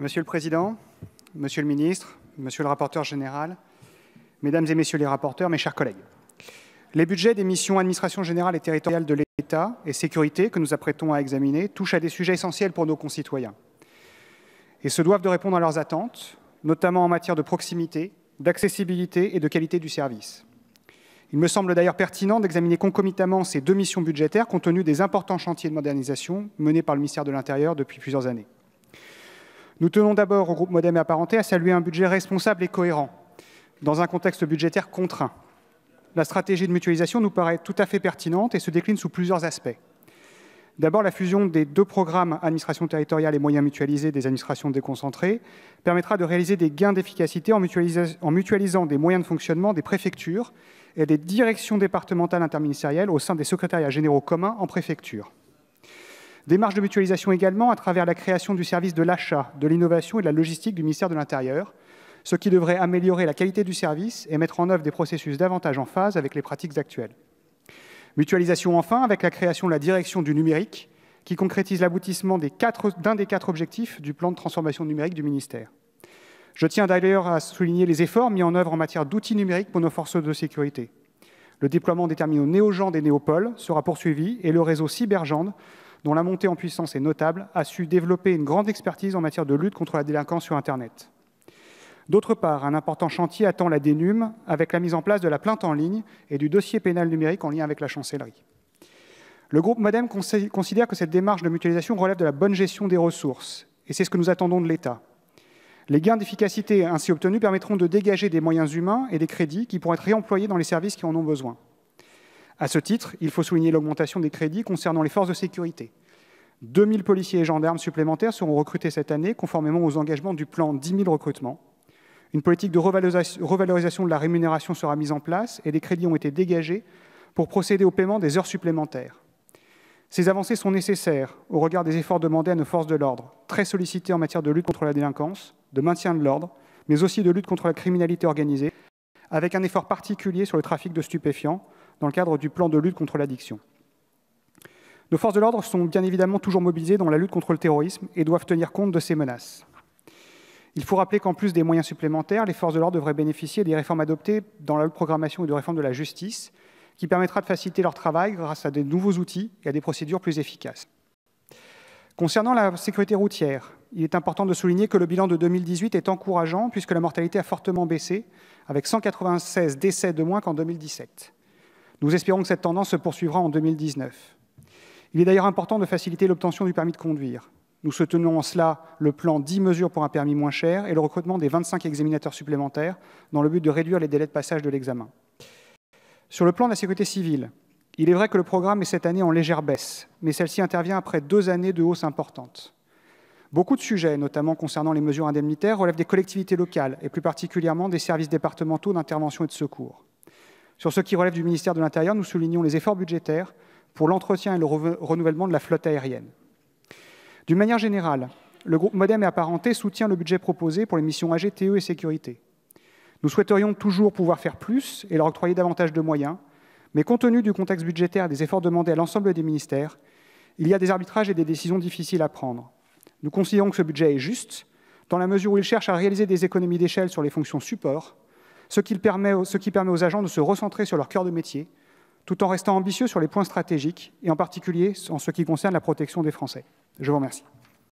Monsieur le Président, Monsieur le Ministre, Monsieur le rapporteur général, Mesdames et Messieurs les rapporteurs, mes chers collègues. Les budgets des missions Administration générale et territoriale de l'État et Sécurité que nous apprêtons à examiner touchent à des sujets essentiels pour nos concitoyens et se doivent de répondre à leurs attentes, notamment en matière de proximité, d'accessibilité et de qualité du service. Il me semble d'ailleurs pertinent d'examiner concomitamment ces deux missions budgétaires compte tenu des importants chantiers de modernisation menés par le ministère de l'Intérieur depuis plusieurs années. Nous tenons d'abord au groupe Modem et apparenté à saluer un budget responsable et cohérent dans un contexte budgétaire contraint. La stratégie de mutualisation nous paraît tout à fait pertinente et se décline sous plusieurs aspects. D'abord, la fusion des deux programmes administration territoriale et moyens mutualisés des administrations déconcentrées permettra de réaliser des gains d'efficacité en, en, mutualisant des moyens de fonctionnement des préfectures et des directions départementales interministérielles au sein des secrétariats généraux communs en préfecture. Démarche de mutualisation également à travers la création du service de l'achat, de l'innovation et de la logistique du ministère de l'Intérieur, ce qui devrait améliorer la qualité du service et mettre en œuvre des processus davantage en phase avec les pratiques actuelles. Mutualisation enfin avec la création de la direction du numérique, qui concrétise l'aboutissement d'un des quatre objectifs du plan de transformation numérique du ministère. Je tiens d'ailleurs à souligner les efforts mis en œuvre en matière d'outils numériques pour nos forces de sécurité. Le déploiement des terminaux néo-gendes et néopoles sera poursuivi et le réseau CyberGend dont la montée en puissance est notable, a su développer une grande expertise en matière de lutte contre la délinquance sur Internet. D'autre part, un important chantier attend la dénume avec la mise en place de la plainte en ligne et du dossier pénal numérique en lien avec la chancellerie. Le groupe Modem considère que cette démarche de mutualisation relève de la bonne gestion des ressources, et c'est ce que nous attendons de l'État. Les gains d'efficacité ainsi obtenus permettront de dégager des moyens humains et des crédits qui pourront être réemployés dans les services qui en ont besoin. À ce titre, il faut souligner l'augmentation des crédits concernant les forces de sécurité. 000 policiers et gendarmes supplémentaires seront recrutés cette année, conformément aux engagements du plan 10 000 recrutements. Une politique de revalorisation de la rémunération sera mise en place et des crédits ont été dégagés pour procéder au paiement des heures supplémentaires. Ces avancées sont nécessaires au regard des efforts demandés à nos forces de l'ordre, très sollicitées en matière de lutte contre la délinquance, de maintien de l'ordre, mais aussi de lutte contre la criminalité organisée, avec un effort particulier sur le trafic de stupéfiants dans le cadre du plan de lutte contre l'addiction. Nos forces de l'ordre sont bien évidemment toujours mobilisées dans la lutte contre le terrorisme et doivent tenir compte de ces menaces. Il faut rappeler qu'en plus des moyens supplémentaires, les forces de l'ordre devraient bénéficier des réformes adoptées dans la programmation et de réforme de la justice, qui permettra de faciliter leur travail grâce à de nouveaux outils et à des procédures plus efficaces. Concernant la sécurité routière, il est important de souligner que le bilan de 2018 est encourageant puisque la mortalité a fortement baissé, avec 196 décès de moins qu'en 2017. Nous espérons que cette tendance se poursuivra en 2019. Il est d'ailleurs important de faciliter l'obtention du permis de conduire. Nous soutenons en cela le plan 10 mesures pour un permis moins cher et le recrutement des 25 examinateurs supplémentaires dans le but de réduire les délais de passage de l'examen. Sur le plan de la sécurité civile, il est vrai que le programme est cette année en légère baisse, mais celle-ci intervient après deux années de hausse importante. Beaucoup de sujets, notamment concernant les mesures indemnitaires, relèvent des collectivités locales et plus particulièrement des services départementaux d'intervention et de secours. Sur ce qui relève du ministère de l'Intérieur, nous soulignons les efforts budgétaires pour l'entretien et le renouvellement de la flotte aérienne. D'une manière générale, le groupe Modem et Apparenté soutient le budget proposé pour les missions AGTE et sécurité. Nous souhaiterions toujours pouvoir faire plus et leur octroyer davantage de moyens, mais compte tenu du contexte budgétaire et des efforts demandés à l'ensemble des ministères, il y a des arbitrages et des décisions difficiles à prendre. Nous considérons que ce budget est juste, dans la mesure où il cherche à réaliser des économies d'échelle sur les fonctions support, ce qui, permet, aux agents de se recentrer sur leur cœur de métier, tout en restant ambitieux sur les points stratégiques, et en particulier en ce qui concerne la protection des Français. Je vous remercie.